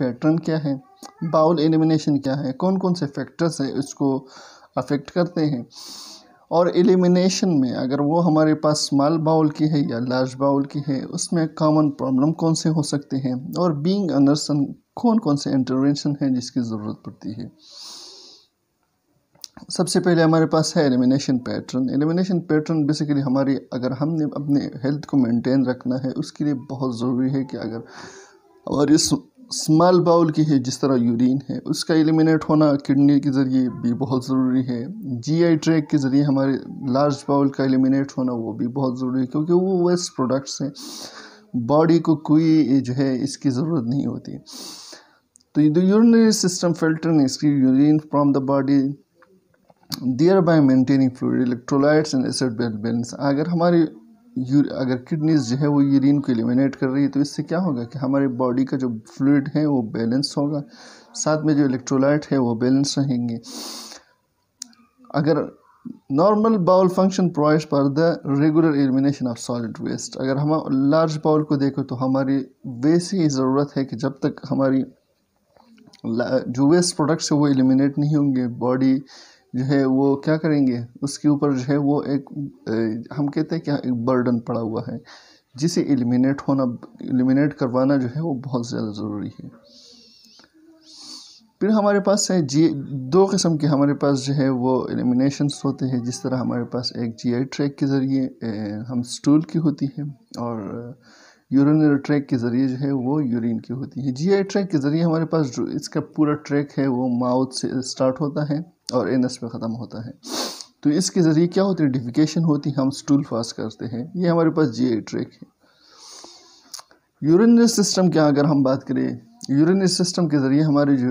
pattern क्या है bowl elimination क्या है कौन कौन से फैक्टर्स है इसको अफेक्ट करते हैं और एलिमिनेशन में अगर वो हमारे पास स्मॉल बाउल की है या लार्ज बाउल की है उसमें कॉमन प्रॉब्लम कौन से हो सकते हैं और बीइंग अनर्सन कौन कौन से इंटरवेंशन हैं जिसकी ज़रूरत पड़ती है सबसे पहले हमारे पास है elimination pattern elimination pattern basically हमारी अगर हमने अपने हेल्थ को मेंटेन रखना है उसके लिए बहुत ज़रूरी है कि अगर हमारी स्मॉल बाउल की है जिस तरह यूरिन है उसका एलिमिनेट होना किडनी के ज़रिए भी बहुत ज़रूरी है जी आई ट्रैक के ज़रिए हमारे लार्ज बाउल का एलिमिनेट होना वो भी बहुत ज़रूरी है क्योंकि वो वेस्ट प्रोडक्ट्स हैं बॉडी को कोई जो है इसकी ज़रूरत नहीं होती तो यूरिनरी सिस्टम फिल्टर इसकी urine from the body thereby maintaining fluid electrolytes and acid balance अगर हमारी अगर किडनीज जो है वो यूरिन को एलिमिनेट कर रही है तो इससे क्या होगा कि हमारे बॉडी का जो फ्लूड है वो बैलेंस होगा साथ में जो इलेक्ट्रोलाइट है वो बैलेंस रहेंगे अगर normal bowel function provide for the regular elimination of solid waste अगर हम लार्ज बाउल को देखो तो हमारी वैसे ही ज़रूरत है कि जब तक हमारी जो वेस्ट प्रोडक्ट्स है वो एलिमिनेट नहीं होंगे बॉडी जो है वो क्या करेंगे उसके ऊपर जो है वो एक हम कहते हैं क्या एक बर्डन पड़ा हुआ है जिसे एलिमिनेट होना एलिमिनेट करवाना जो है वो बहुत ज़्यादा ज़रूरी है फिर हमारे पास है जी दो किस्म के हमारे पास जो है वो एलिमिनेशंस होते हैं जिस तरह हमारे पास एक जी आई ट्रैक के ज़रिए हम स्टूल की होती है और यूरिनरी ट्रैक के ज़रिए जो है वो यूरिन की होती है जी आई ट्रैक के ज़रिए हमारे पास जो इसका पूरा ट्रैक है वो माउथ से स्टार्ट होता है और एन एस पे ख़त्म होता है तो इसके ज़रिए क्या होती है डिफिकेशन होती है हम स्टूल फास करते हैं ये हमारे पास जी ट्रैक है यूरिनरी सिस्टम क्या अगर हम बात करें यूरिनरी सिस्टम के ज़रिए हमारे जो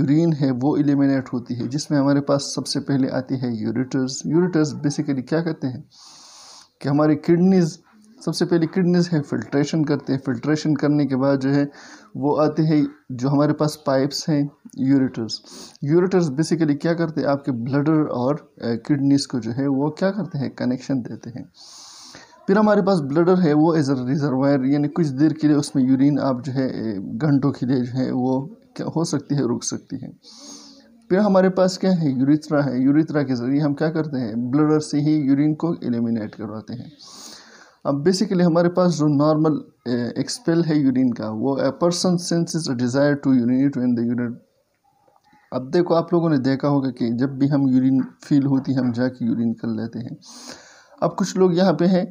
यूरिन है वो एलिमिनेट होती है जिसमें हमारे पास सबसे पहले आती है यूरिटर्स यूरिटर्स बेसिकली क्या करते हैं कि हमारी किडनीज़ सबसे पहले किडनीज है फिल्ट्रेशन करते हैं फिल्ट्रेशन करने के बाद जो है वो आते हैं जो हमारे पास पाइप्स हैं यूरेटर्स यूरेटर्स बेसिकली क्या करते हैं आपके ब्लडर और किडनीज को जो है वो क्या करते हैं कनेक्शन देते हैं फिर हमारे पास ब्लडर है वो एज अ रिजर्वायर यानी कुछ देर के लिए उसमें यूरिन आप जो है घंटों के लिए जो है वो क्या हो सकती है रुक सकती है फिर हमारे पास क्या है यूरिथ्रा है यूरिथ्रा के ज़रिए हम क्या करते हैं ब्लडर से ही यूरिन को एलिमिनेट करवाते हैं अब बेसिकली हमारे पास जो नॉर्मल एक्सपेल है यूरिन का वो a person is a desire to urinate in the urine अब देखो आप लोगों ने देखा होगा कि जब भी हम यूरिन फील होती है हम जाके यूरिन कर लेते हैं अब कुछ लोग यहाँ पे हैं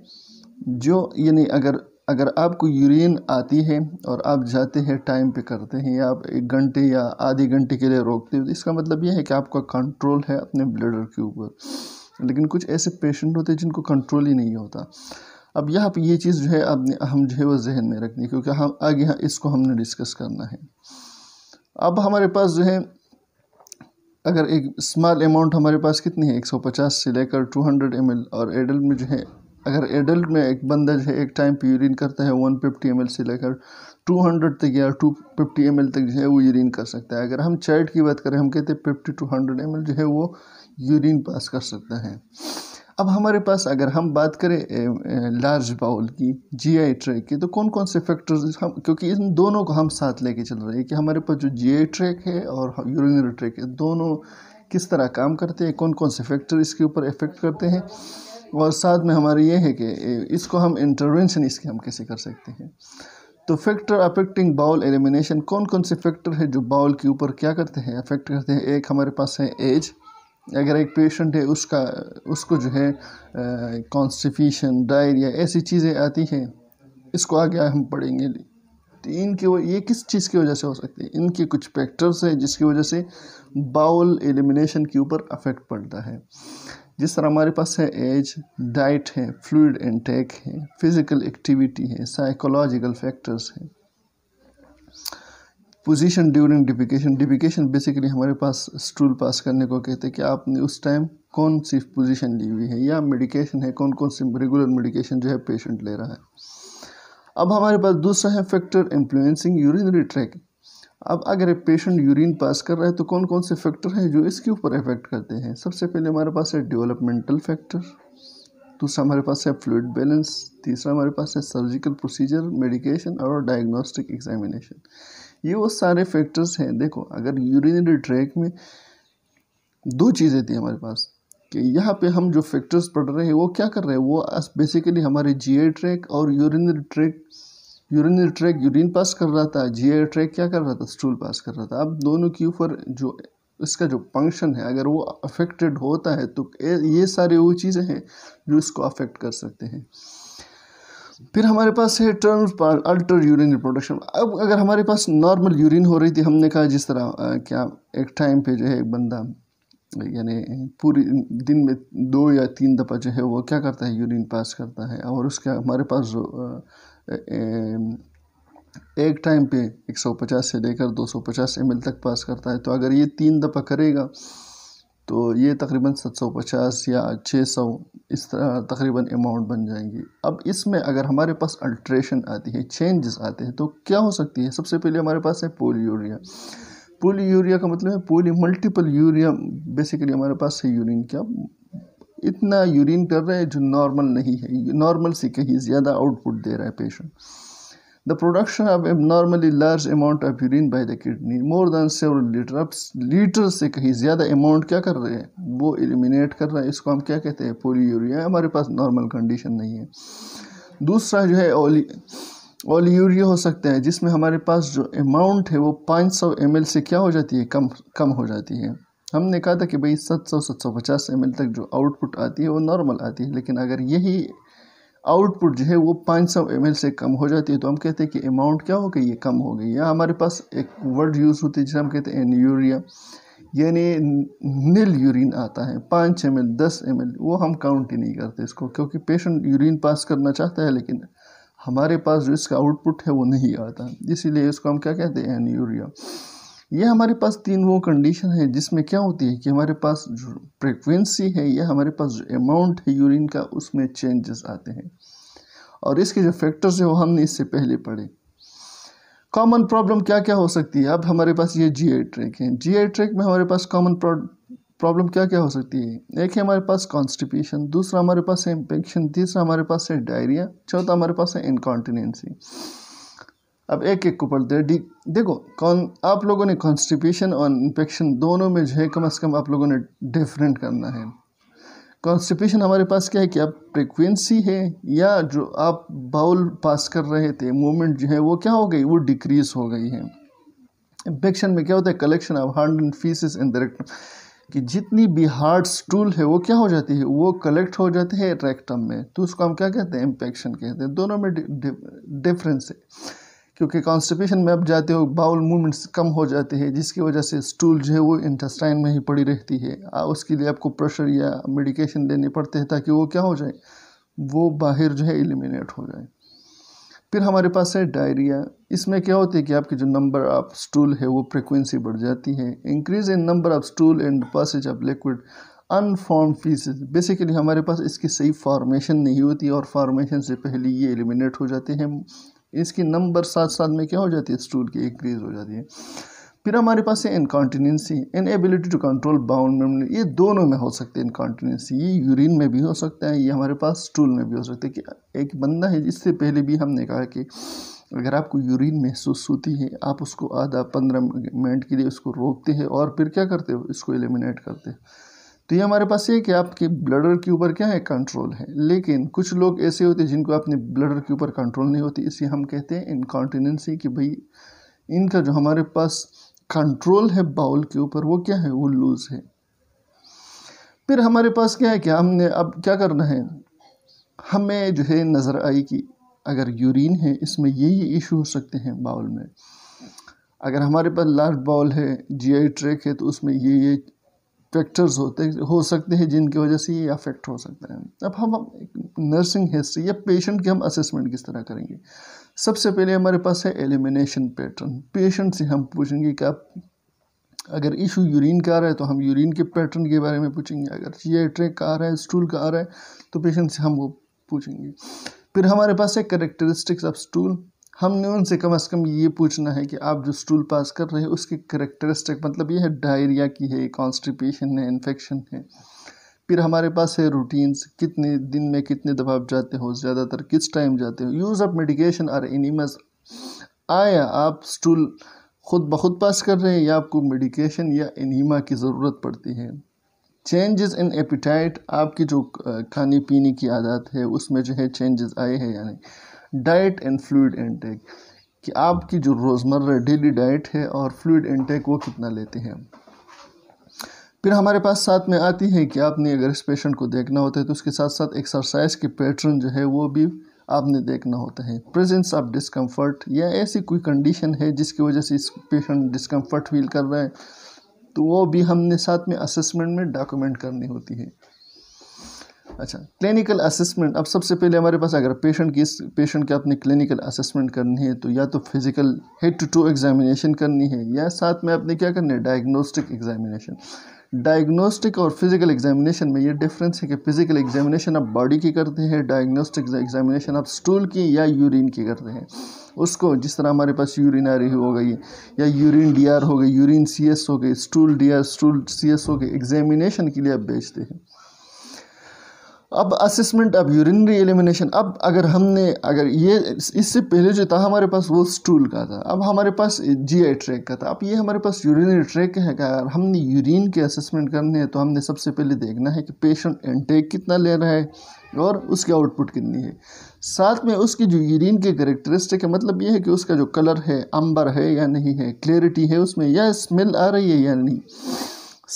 जो यानी अगर अगर आपको यूरिन आती है और आप जाते हैं टाइम पे करते हैं या आप एक घंटे या आधे घंटे के लिए रोकते हो तो इसका मतलब यह है कि आपका कंट्रोल है अपने ब्लडर के ऊपर लेकिन कुछ ऐसे पेशेंट होते हैं जिनको कंट्रोल ही नहीं होता अब यहाँ पर ये चीज़ जो है अपने हम जो है वो जहन में रखनी है क्योंकि हम आगे यहाँ इसको हमने डिस्कस करना है अब हमारे पास जो है अगर एक स्मॉल अमाउंट हमारे पास कितनी है 150 से लेकर 200 हंड्रेड और एडल्ट में जो है अगर एडल्ट में एक बंदा जो है एक टाइम पे यूरिन करता है 150 फिफ्टी से लेकर 200 तक या 250 फिफ्टी तक जो है वो यूरिन कर सकता है अगर हम चाइल्ड की बात करें हम कहते हैं फिफ्टी टू हंड्रेड जो है वो यूरिन पास कर सकता है अब हमारे पास अगर हम बात करें लार्ज बाउल की जीआई ट्रैक की तो कौन कौन से फैक्टर्स हम क्योंकि इन दोनों को हम साथ लेके चल रहे हैं कि हमारे पास जो जीआई ट्रैक है और यूरिनरी ट्रैक है दोनों किस तरह काम करते हैं कौन कौन से फैक्टर इसके ऊपर इफेक्ट करते हैं और साथ में हमारे ये है कि इसको हम इंटरवेंशन इसके हम कैसे कर सकते हैं तो फैक्टर अफेक्टिंग बाउल एलिमिनेशन कौन कौन से फैक्टर है जो बाउल के ऊपर क्या करते हैं अफेक्ट करते हैं एक हमारे पास है एज अगर एक पेशेंट है उसका उसको जो है कॉन्स्टिफिशन डायरिया ऐसी चीज़ें आती हैं इसको आगे हम पढ़ेंगे तो वो ये किस चीज़ की वजह से हो सकती है इनके कुछ फैक्टर्स हैं जिसकी वजह से बाउल एलिमिनेशन के ऊपर अफेक्ट पड़ता है जिस तरह हमारे पास है एज डाइट है फ्लूड इनटेक है फिज़िकल एक्टिविटी है साइकोलॉजिकल फैक्टर्स हैं position during defecation defecation basically हमारे पास स्टूल पास करने को कहते हैं कि आपने उस टाइम कौन सी पोजीशन ली हुई है या मेडिकेशन है कौन कौन सी रेगुलर मेडिकेशन जो है पेशेंट ले रहा है अब हमारे पास दूसरा है फैक्टर इन्फ्लुएंसिंग यूरिनरी ट्रैक अब अगर पेशेंट यूरिन पास कर रहा है तो कौन कौन से फैक्टर हैं जो इसके ऊपर इफेक्ट करते हैं सबसे पहले हमारे पास है डेवलपमेंटल फैक्टर दूसरा हमारे पास है फ्लूड बैलेंस तीसरा हमारे पास है सर्जिकल प्रोसीजर मेडिकेशन और डायग्नोस्टिक एग्जामिनेशन ये वो सारे फैक्टर्स हैं देखो अगर यूरिनरी ट्रैक में दो चीज़ें थी हमारे पास कि यहाँ पे हम जो फैक्टर्स पढ़ रहे हैं वो क्या कर रहे हैं वो बेसिकली हमारे जी ट्रैक और urinary tract urinary tract urine pass कर रहा था जी ट्रैक क्या कर रहा था स्टूल पास कर रहा था अब दोनों के ऊपर जो इसका जो फंक्शन है अगर वो अफेक्टेड होता है तो ये सारी वो चीज़ें हैं जो इसको अफेक्ट कर सकते हैं फिर हमारे पास है टर्न पर अल्टर यूरिन रिप्रोडक्शन अब अगर हमारे पास नॉर्मल यूरिन हो रही थी हमने कहा जिस तरह आ, क्या एक टाइम पे जो है एक बंदा यानी पूरी दिन में दो या तीन दफ़ा जो है वो क्या करता है यूरिन पास करता है और उसका हमारे पास जो एक टाइम पे 150 से लेकर 250 सौ एम तक पास करता है तो अगर ये तीन दफ़ा करेगा तो ये तकरीबन 750 या 600 इस तरह तकरीबन अमाउंट बन जाएंगी अब इसमें अगर हमारे पास अल्ट्रेशन आती है चेंजेस आते हैं तो क्या हो सकती है सबसे पहले हमारे पास है पोल यूरिया पोल यूरिया का मतलब है पोली मल्टीपल यूरिया बेसिकली हमारे पास है यूरिन क्या इतना यूरिन कर रहे हैं जो नॉर्मल नहीं है नॉर्मल से कहीं ज़्यादा आउटपुट दे रहा है patient The production of abnormally large amount of urine by the kidney, more than several liter, अब लीटर से कहीं ज़्यादा अमाउंट क्या कर रहे हैं वो एलिमिनेट कर रहे हैं इसको हम क्या कहते हैं यूरिया हमारे पास नॉर्मल कंडीशन नहीं है दूसरा जो है ओली यूरिया हो सकता है जिसमें हमारे पास जो अमाउंट है वो 500 सौ से क्या हो जाती है कम कम हो जाती है हमने कहा था कि भाई 700 750 सौ तक जो आउटपुट आती है वो नॉर्मल आती है लेकिन अगर यही आउटपुट जो है वो 500 एम से कम हो जाती है तो हम कहते हैं कि अमाउंट क्या हो गई ये कम हो गई या हमारे पास एक वर्ड यूज़ होती है जिसे हम कहते हैं एन यूरिया यानी नील यूरिन आता है पाँच एम एल दस एम एल वो हम काउंट ही नहीं करते इसको क्योंकि पेशेंट यूरिन पास करना चाहता है लेकिन हमारे पास जो इसका आउटपुट है वो नहीं आता इसीलिए इसको हम क्या कहते हैं एन यूरिया ये हमारे पास तीन वो कंडीशन है जिसमें क्या होती है कि हमारे पास जो फ्रिक्वेंसी है या हमारे पास जो अमाउंट है यूरिन का उसमें चेंजेस आते हैं और इसके जो फैक्टर्स हैं वो हमने इससे पहले पढ़े कॉमन प्रॉब्लम क्या क्या हो सकती है अब हमारे पास ये जी आई ट्रैक है जी आई ट्रैक में हमारे पास कॉमन प्रॉब्लम क्या क्या हो सकती है एक है हमारे पास कॉन्स्टिपेशन दूसरा हमारे पास है इम्पेक्शन तीसरा हमारे पास है डायरिया चौथा हमारे पास है इनकॉन्टिनेंसी अब एक एक को पढ़ते हैं देखो कौन आप लोगों ने कॉन्स्टिपेशन और इन्फेक्शन दोनों में जो है कम से कम आप लोगों ने डिफरेंट करना है कॉन्स्टिपेशन हमारे पास क्या है कि आप फ्रिक्वेंसी है या जो आप बाउल पास कर रहे थे मूवमेंट जो है वो क्या हो गई वो डिक्रीज हो गई है इन्फेक्शन में क्या होता है collection of hard and faeces in the rectum कि जितनी भी हार्ड स्टूल है वो क्या हो जाती है वो कलेक्ट हो जाती है रेक्टम में तो उसको हम क्या कहते हैं इन्फेक्शन कहते हैं दोनों में डिफरेंस है क्योंकि कॉन्स्टिपेशन में आप जाते हो बाउल मूवमेंट्स कम हो जाते हैं जिसकी वजह से स्टूल जो है वो इंटेस्टाइन में ही पड़ी रहती है आ, उसके लिए आपको प्रेशर या मेडिकेशन देने पड़ते हैं ताकि वो क्या हो जाए वो बाहर जो है एलिमिनेट हो जाए फिर हमारे पास है डायरिया इसमें क्या होता है कि आपके जो नंबर ऑफ स्टूल है वो फ्रिक्वेंसी बढ़ जाती है increase in number of stool and passage of liquid unform faeces basically हमारे पास इसकी सही फॉर्मेशन नहीं होती और फॉर्मेशन से पहले ये एलिमिनेट हो जाते हैं इसकी नंबर साथ साथ में क्या हो जाती है स्टूल की इंक्रीज हो जाती है फिर हमारे पास है इनकॉन्टीनेंसी इनएबिलिटी टू कंट्रोल बाउंड ये दोनों में हो सकते हैं इनकॉन्टीनेंसी ये यूरिन में भी हो सकता है ये हमारे पास स्टूल में भी हो सकता है कि एक बंदा है जिससे पहले भी हमने कहा कि अगर आपको यूरिन महसूस होती है आप उसको आधा पंद्रह मिनट के लिए उसको रोकते हैं और फिर क्या करते हो इसको एलिमिनेट करते हैं तो ये हमारे पास ये कि आपके ब्लडर के ऊपर क्या है कंट्रोल है लेकिन कुछ लोग ऐसे होते हैं जिनको अपने ब्लडर के ऊपर कंट्रोल नहीं होती इसलिए हम कहते हैं इनकॉन्टीनेंसी कि भाई इनका जो हमारे पास कंट्रोल है बाउल के ऊपर वो क्या है वो लूज़ है फिर हमारे पास क्या है कि हमने अब क्या करना है हमें जो है नज़र आई कि अगर यूरिन है इसमें ये ये इशू हो सकते हैं बाउल में अगर हमारे पास लार्ज बाउल है जीआई ट्रैक है तो उसमें ये ये फैक्टर्स होते हो सकते हैं जिनकी वजह से ये अफेक्ट हो सकता है अब हम नर्सिंग हिस्ट्री या पेशेंट की हम असेसमेंट किस तरह करेंगे सबसे पहले हमारे पास है एलिमिनेशन पैटर्न पेशेंट से हम पूछेंगे कि आप अगर इशू यूरिन का आ रहा है तो हम यूरिन के पैटर्न के बारे में पूछेंगे अगर ये ट्रैक का आ रहा है स्टूल का आ रहा है तो पेशेंट से हम वो पूछेंगे फिर हमारे पास है करेक्टरिस्टिक्स ऑफ स्टूल हमने उनसे कम से कम ये पूछना है कि आप जो स्टूल पास कर रहे हैं उसके करेक्टरिस्टिक मतलब ये है डायरिया की है कॉन्स्टिपेशन है इन्फेक्शन है फिर हमारे पास है रूटीन्स कितने दिन में कितने दफ़ा आप जाते हो ज़्यादातर किस टाइम जाते हो use of medication or enemas आया आप स्टूल खुद ब खुद पास कर रहे हैं या आपको मेडिकेशन या एनीमा की ज़रूरत पड़ती है चेंजेस इन एपिटाइट आपकी जो खाने पीने की आदत है उसमें जो है चेंजेस आए हैं यानी डाइट एंड फ्लूड इनटेक कि आपकी जो रोज़मर्रा डेली डाइट है और फ्लूड इनटेक वो कितना लेते हैं फिर हमारे पास साथ में आती है कि आपने अगर इस पेशेंट को देखना होता है तो उसके साथ साथ एक्सरसाइज के पैटर्न जो है वो भी आपने देखना होता है प्रेजेंस ऑफ डिस्कम्फर्ट या ऐसी कोई कंडीशन है जिसकी वजह से इस पेशेंट डिस्कम्फर्ट फील कर रहा है तो वो भी हमने साथ में असेसमेंट में डॉक्यूमेंट करनी होती है अच्छा क्लिनिकल असेसमेंट अब सबसे पहले हमारे पास अगर पेशेंट की पेशेंट की अपने क्लिनिकल असेसमेंट करनी है तो या तो physical head to toe examination करनी है या साथ में आपने क्या करना है डायग्नोस्टिक एग्जामिनेशन डायग्नोस्टिक और फिजिकल एग्जामिनेशन में ये डिफरेंस है कि फिजिकल एग्जामिनेशन आप बॉडी की करते हैं डायग्नोस्टिक एग्जामिनेशन आप स्टूल की या यूरिन की करते हैं उसको जिस तरह हमारे पास रही हो गई या यूरिन डीआर हो गई यूरिन सीएस हो गई स्टूल डीआर स्टूल सीएस हो गई एग्जामिनेशन के लिए आप भेजते हैं अब असेसमेंट अब यूरिनरी एलिमिनेशन अब अगर हमने अगर ये इससे पहले जो था हमारे पास वो स्टूल का था अब हमारे पास जी आई ट्रैक का था अब ये हमारे पास यूरिनरी ट्रैक है अगर हमने यूरिन के असेसमेंट करने हैं तो हमने सबसे पहले देखना है कि पेशेंट इनटेक कितना ले रहा है और उसकी आउटपुट कितनी है साथ में उसकी जो यूरिन के करेक्टरिस्टिक है मतलब ये है कि उसका जो कलर है अंबर है या नहीं है क्लियरिटी है उसमें या स्मेल आ रही है या नहीं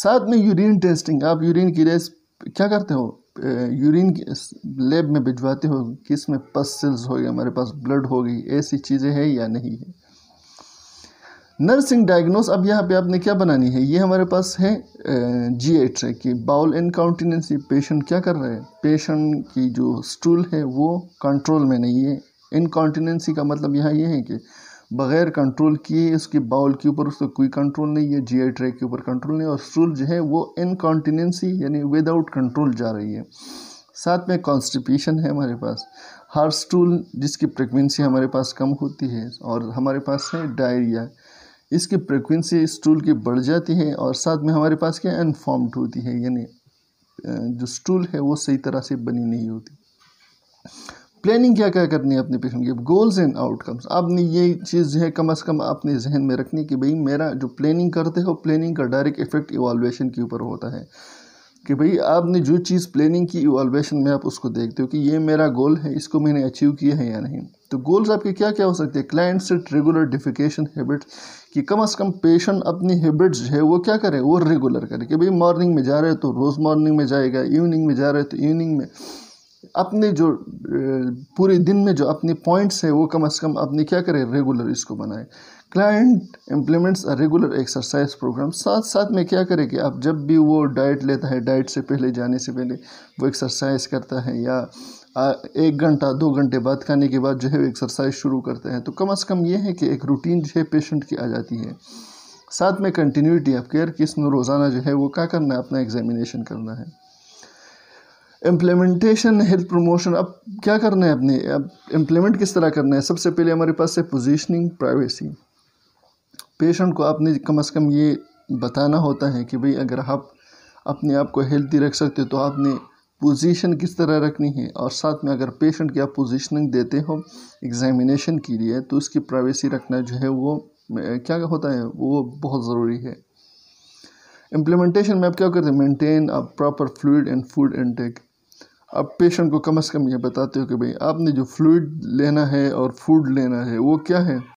साथ में यूरिन टेस्टिंग आप यूरिन की रेस क्या करते हो यूरिन लेब में भिजवाते हो किस में पस सेल्स हो गए हमारे पास ब्लड हो गई ऐसी चीज़ें हैं या नहीं है नर्सिंग डायग्नोस अब यहाँ पे आपने क्या बनानी है ये हमारे पास है जी एट की बाउल इनकाउंटिनेंसी पेशेंट क्या कर रहे हैं पेशेंट की जो स्टूल है वो कंट्रोल में नहीं है इनकाउंटिनेंसी का मतलब यहाँ ये यह है कि बग़ैर कंट्रोल किए उसके बाउल के ऊपर उसका कोई कंट्रोल नहीं है जी आई ट्रैक के ऊपर कंट्रोल नहीं और स्टूल जो है वो इनकॉन्टीनेंसी यानी विदाउट कंट्रोल जा रही है साथ में कॉन्स्टिपेशन है हमारे पास हर स्टूल जिसकी प्रेगनेंसी हमारे पास कम होती है और हमारे पास है डायरिया इसकी प्रेगनेंसी स्टूल की बढ़ जाती है और साथ में हमारे पास क्या अनफॉर्म्ड होती है यानी जो स्टूल है वो सही तरह से बनी नहीं होती प्लानिंग क्या क्या करनी है अपने पेशेंट की गोल्स एंड आउटकम्स आपने ये चीज़ है कम अज़ कम अपने जहन में रखनी कि भाई मेरा जो प्लानिंग करते हो प्लानिंग का डायरेक्ट इफेक्ट इवालुएशन के ऊपर होता है कि भाई आपने जो चीज़ प्लानिंग की इवालुएशन में आप उसको देखते हो कि ये मेरा गोल है इसको मैंने अचीव किया है या नहीं तो गोल्स आपके क्या क्या हो सकते हैं client set regular defecation habit कि कम अज़ कम पेशेंट अपनी हैबिट्स जो है वो क्या करे वो रेगुलर करे कि भाई मॉर्निंग में जा रहे हो तो रोज़ मॉर्निंग में जाएगा इवनिंग में जा रहे हो तो इवनिंग में अपने जो पूरे दिन में जो अपने पॉइंट्स हैं वो कम से कम अपने क्या करें रेगुलर इसको बनाएं client implements regular exercise program साथ साथ में क्या करें कि आप जब भी वो डाइट लेता है डाइट से पहले जाने से पहले वो एक्सरसाइज करता है या एक घंटा दो घंटे बाद खाने के बाद जो है एक्सरसाइज शुरू करते हैं तो कम अज़ कम ये है कि एक रूटीन जो है पेशेंट की आ जाती है साथ में कंटिन्यूटी ऑफ केयर किस रोज़ाना जो है वो क्या करना है अपना एग्जामिनेशन करना है इम्प्लीमेंटेशन हेल्थ प्रमोशन अब क्या करना है अपने अब इम्प्लीमेंट किस तरह करना है सबसे पहले हमारे पास है पोजीशनिंग प्राइवेसी पेशेंट को आपने कम अज़ कम ये बताना होता है कि भाई अगर आप अपने आप को हेल्थी रख सकते हो तो आपने पोजीशन किस तरह रखनी है और साथ में अगर पेशेंट की आप पोजीशनिंग देते हो एग्जामिनेशन के लिए तो उसकी प्राइवेसी रखना जो है वो क्या होता है वो बहुत ज़रूरी है इम्प्लीमेंटेशन में आप क्या करते हैं maintain a proper fluid and food intake आप पेशेंट को कम से कम ये बताते हो कि भाई आपने जो फ्लूड लेना है और फूड लेना है वो क्या है